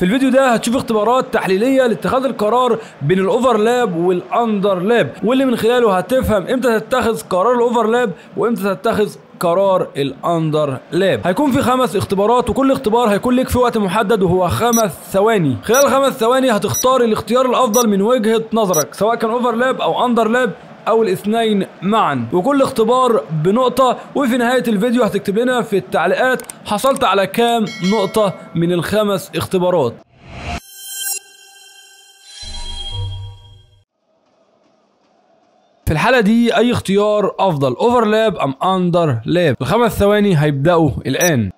في الفيديو ده هتشوف اختبارات تحليليه لاتخاذ القرار بين الاوفرلاب والاندرلاب واللي من خلاله هتفهم امتى تتخذ قرار الاوفرلاب وامتى تتخذ قرار الاندر لاب هيكون في خمس اختبارات وكل اختبار هيكون لك في وقت محدد وهو خمس ثواني خلال خمس ثواني هتختار الاختيار الافضل من وجهه نظرك سواء كان اوفرلاب او اندر لاب او الاثنين معا وكل اختبار بنقطه وفي نهايه الفيديو هتكتب لنا في التعليقات حصلت على كام نقطه من الخمس اختبارات في الحالة دي أي اختيار أفضل أوفرلاب أم أندرلاب الخمس ثواني هيبدأوا الآن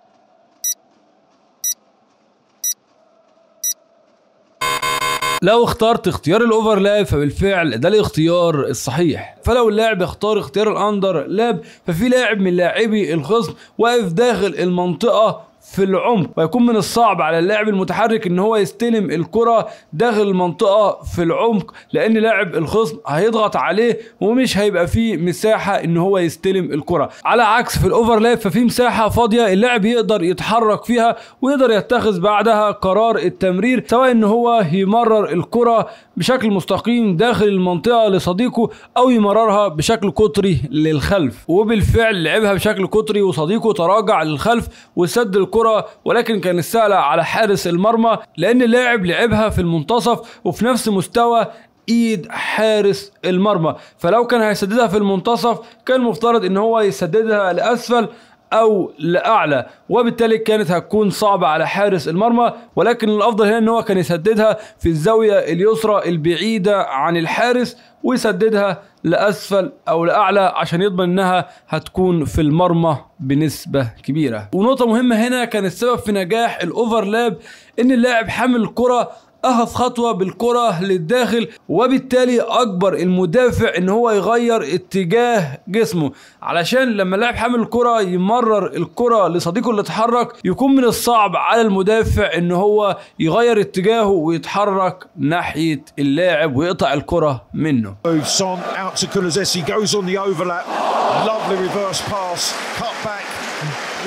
لو اخترت اختيار الاوفرلاب فبالفعل ده الاختيار الصحيح فلو اللاعب اختار اختيار الاندر لاب ففي لاعب من لاعبي الخصم واقف داخل المنطقه في العمق ويكون من الصعب على اللاعب المتحرك ان هو يستلم الكرة داخل المنطقة في العمق لان لاعب الخصم هيضغط عليه ومش هيبقى فيه مساحة ان هو يستلم الكرة على عكس في الاوفرلاب ففي مساحة فاضية اللاعب يقدر يتحرك فيها ويقدر يتخذ بعدها قرار التمرير سواء ان هو يمرر الكرة بشكل مستقيم داخل المنطقة لصديقه او يمررها بشكل قطري للخلف وبالفعل لعبها بشكل قطري وصديقه تراجع للخلف وسد الكرة ولكن كان السهلة على حارس المرمى لأن اللاعب لعبها في المنتصف وفي نفس مستوى ايد حارس المرمى فلو كان هيسددها في المنتصف كان مفترض ان هو يسددها لاسفل او لاعلى وبالتالي كانت هتكون صعبه على حارس المرمى ولكن الافضل هنا ان هو كان يسددها في الزاويه اليسرى البعيده عن الحارس ويسددها لاسفل او لاعلى عشان يضمن انها هتكون في المرمى بنسبه كبيره ونقطه مهمه هنا كان السبب في نجاح الاوفرلاب ان اللاعب حامل الكره أخذ خطوة بالكرة للداخل وبالتالي أجبر المدافع إن هو يغير اتجاه جسمه علشان لما لاعب حامل الكرة يمرر الكرة لصديقه اللي اتحرك يكون من الصعب على المدافع إن هو يغير اتجاهه ويتحرك ناحية اللاعب ويقطع الكرة منه.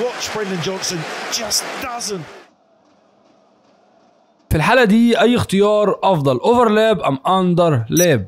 Watch Brendan Johnson just doesn't في الحالة دي أي اختيار أفضل أوفرلاب أم لاب؟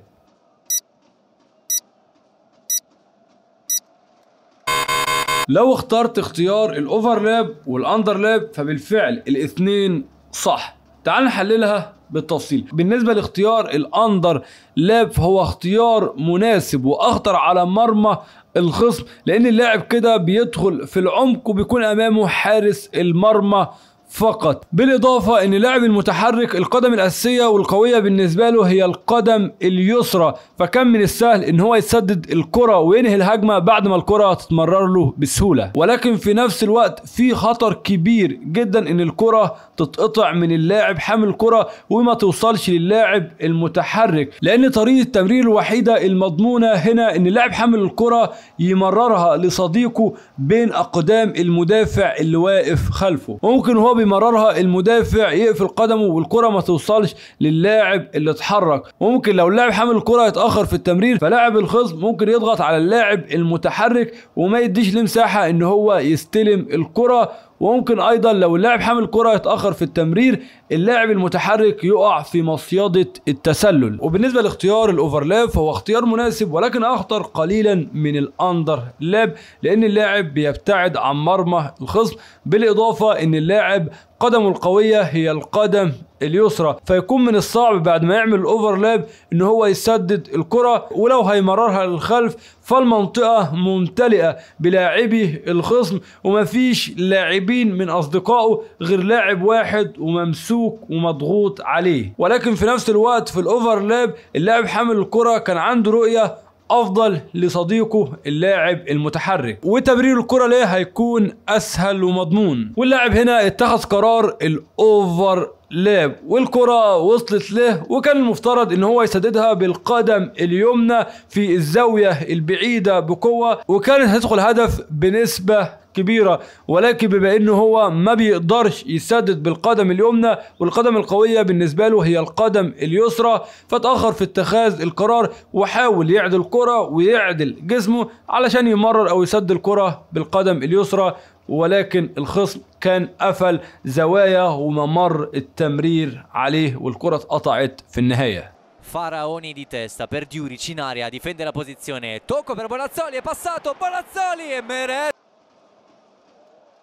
لو اخترت اختيار الاوفرلاب والاندرلاب فبالفعل الاثنين صح تعال نحللها بالتفصيل بالنسبه لاختيار الاندر لاب فهو اختيار مناسب واخطر على مرمى الخصم لان اللاعب كده بيدخل في العمق وبيكون امامه حارس المرمى فقط بالإضافة أن لاعب المتحرك القدم الأساسية والقوية بالنسبة له هي القدم اليسرى فكان من السهل أن هو يسدد الكرة وينهي الهجمة بعد ما الكرة تتمرر له بسهولة ولكن في نفس الوقت في خطر كبير جدا أن الكرة تتقطع من اللاعب حامل الكرة وما توصلش للاعب المتحرك لأن طريقة التمرير الوحيدة المضمونة هنا أن اللاعب حامل الكرة يمررها لصديقه بين أقدام المدافع اللي واقف خلفه ممكن هو بمرارها المدافع يقفل قدمه والكره ما توصلش للاعب اللي اتحرك ممكن لو اللاعب حامل الكره يتاخر في التمرير فلاعب الخصم ممكن يضغط على اللاعب المتحرك وما يديش له مساحه ان هو يستلم الكره وممكن ايضا لو اللاعب حامل الكرة يتأخر في التمرير اللاعب المتحرك يقع في مصيدة التسلل وبالنسبة لاختيار الاوفرلاب فهو اختيار مناسب ولكن اخطر قليلا من الاندر لاب لان اللاعب بيبتعد عن مرمى الخصم بالاضافة ان اللاعب القدم القوية هي القدم اليسرى فيكون من الصعب بعد ما يعمل الاوفرلاب ان هو يسدد الكرة ولو هيمررها للخلف فالمنطقة ممتلئة بلاعبي الخصم ومفيش لاعبين من اصدقائه غير لاعب واحد وممسوك ومضغوط عليه ولكن في نفس الوقت في الاوفرلاب اللاعب حامل الكرة كان عنده رؤية افضل لصديقه اللاعب المتحرك وتبرير الكره ليه هيكون اسهل ومضمون واللاعب هنا اتخذ قرار الاوفر لاب والكرة وصلت له وكان المفترض ان هو يسددها بالقدم اليمنى في الزاوية البعيدة بقوة وكانت هتدخل هدف بنسبة كبيرة ولكن بما انه هو ما بيقدرش يسدد بالقدم اليمنى والقدم القوية بالنسبة له هي القدم اليسرى فتأخر في اتخاذ القرار وحاول يعدل الكرة ويعدل جسمه علشان يمرر او يسد الكرة بالقدم اليسرى ولكن الخصم كان قفل زوايا وممر التمرير عليه والكرة اتقطعت في النهاية Faraoni di testa per Diuric in area, difende la posizione, tocco per Bonazzoli, è passato Bonazzoli e Meret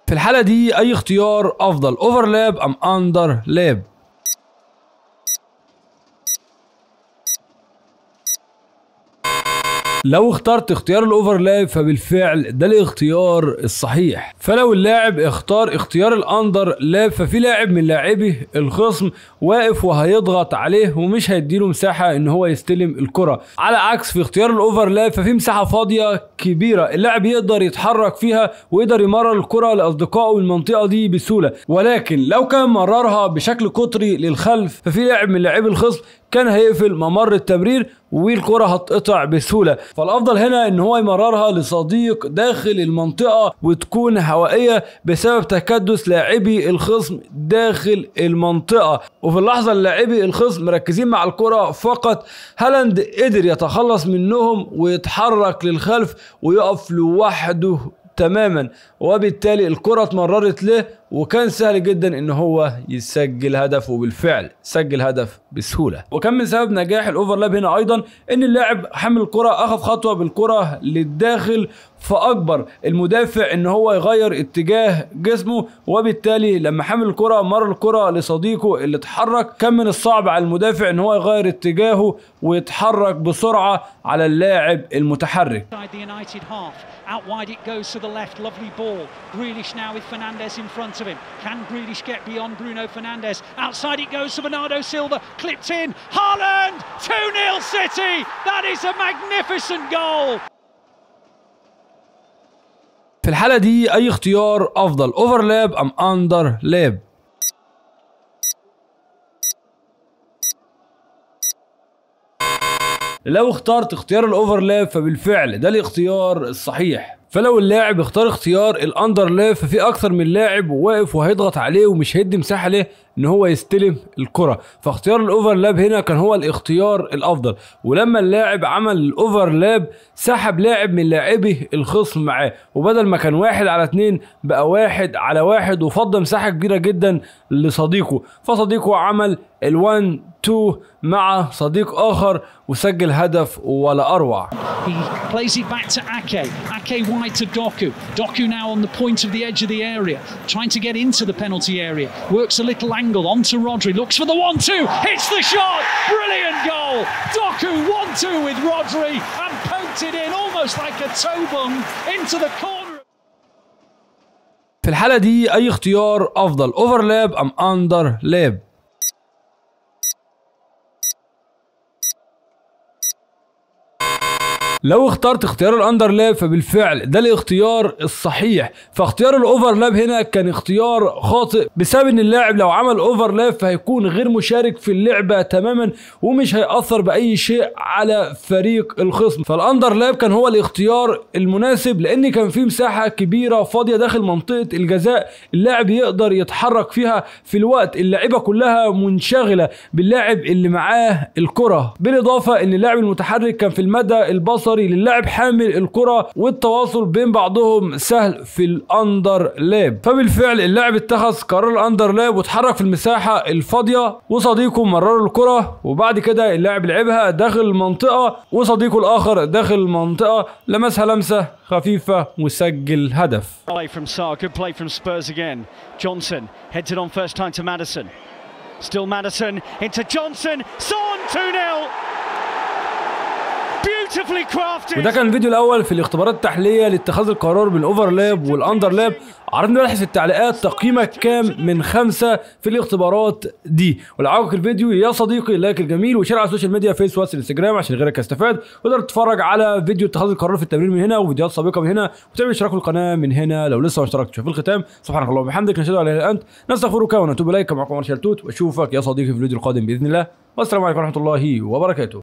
في الحالة دي أي اختيار أفضل أوفرلاب أم أندرلاب؟ لو اخترت اختيار الاوفرلاب فبالفعل ده الاختيار الصحيح فلو اللاعب اختار اختيار الاندر لاب ففي لاعب من لاعبي الخصم واقف وهيضغط عليه ومش هيديله مساحه ان هو يستلم الكره على عكس في اختيار الاوفرلاب ففي مساحه فاضيه كبيره اللاعب يقدر يتحرك فيها ويقدر يمرر الكره لاصدقائه المنطقه دي بسهوله ولكن لو كان مررها بشكل قطري للخلف ففي لاعب من لاعبي الخصم كان هيقفل ممر التمرير والكرة هتقطع بسهولة فالأفضل هنا إن هو يمررها لصديق داخل المنطقة وتكون هوائية بسبب تكدس لاعبي الخصم داخل المنطقة وفي اللحظة اللي لاعبي الخصم مركزين مع الكرة فقط هالاند قدر يتخلص منهم ويتحرك للخلف ويقف لوحده تماما وبالتالي الكرة اتمررت له وكان سهل جدا ان هو يسجل هدف وبالفعل سجل هدف بسهوله وكان من سبب نجاح الاوفرلاب هنا ايضا ان اللاعب حامل الكره اخذ خطوه بالكره للداخل فاكبر المدافع ان هو يغير اتجاه جسمه وبالتالي لما حامل الكره مر الكره لصديقه اللي اتحرك كان من الصعب على المدافع ان هو يغير اتجاهه ويتحرك بسرعه على اللاعب المتحرك Out wide it goes to the left, lovely ball. Grealish now with Fernandez in front front of him. Can Grealish get beyond Bruno Fernandes? Outside it goes to Bernardo Silva, clipped in. Haaland! 2-0 City! That is a magnificent goal! في الحالة دي أي اختيار أفضل أوفرلاب أم أندر لاب؟ لو اخترت اختيار الاوفرلاب فبالفعل ده الاختيار الصحيح فلو اللاعب اختار اختيار الاندر ليف ففي اكتر من لاعب وواقف وهيضغط عليه ومش هيدي مساحه ليه ان هو يستلم الكره فاختيار الاوفرلاب هنا كان هو الاختيار الافضل ولما اللاعب عمل الاوفرلاب سحب لاعب من لاعبه الخصم معاه وبدل ما كان واحد على اتنين بقى واحد على واحد وفضى مساحه كبيره جدا لصديقه فصديقه عمل الوان تو مع صديق اخر وسجل هدف ولا اروع He plays it back to Ake. Ake wide to Doku. Doku now on the point of the edge of the area, trying to get into the penalty area. Works a little angle onto Rodri, looks for the 1 2, hits the shot, brilliant goal! Doku 1 2 with Rodri and poked it in almost like a toe bung into the corner. في الحالة دي أي اختيار أفضل overlap أم under لو اخترت اختيار الاندرلاب فبالفعل ده الاختيار الصحيح فاختيار الاوفرلاب هنا كان اختيار خاطئ بسبب ان اللاعب لو عمل اوفرلاب فهيكون غير مشارك في اللعبه تماما ومش هيأثر باي شيء على فريق الخصم فالاندرلاب كان هو الاختيار المناسب لان كان في مساحه كبيره فاضيه داخل منطقه الجزاء اللاعب يقدر يتحرك فيها في الوقت اللعيبه كلها منشغله باللاعب اللي معاه الكره بالاضافه ان اللاعب المتحرك كان في المدى البصري نظري للعب حامل الكرة والتواصل بين بعضهم سهل في الاندر لاب فبالفعل اللاعب اتخذ قرار الاندر لاب واتحرك في المساحة الفاضية وصديقه مرر الكرة وبعد كده اللاعب لعبها داخل المنطقة وصديقه الاخر داخل المنطقة لمسها لمسة خفيفة وسجل هدف Still Madison into Johnson. Son 2 0. وده كان الفيديو الاول في الاختبارات التحليليه لاتخاذ القرار بالاوفرلاب والاندرلاب عرفنا نلاحظ في التعليقات تقييمك كام من خمسة في الاختبارات دي ولعاجبك الفيديو يا صديقي لايك الجميل وشير على السوشيال ميديا فيس واتس انستجرام عشان غيرك يستفاد وتقدر تتفرج على فيديو اتخاذ القرار في التمرين من هنا وفيديوهات سابقه من هنا وتعمل اشتراك القناه من هنا لو لسه ما اشتركتش في الختام سبحانك اللهم وبحمدك نشهد ان لا انت نستغفرك ونتوب اليك معكم عمر شلتوت واشوفك يا صديقي في الفيديو القادم باذن الله والسلام عليكم ورحمه الله وبركاته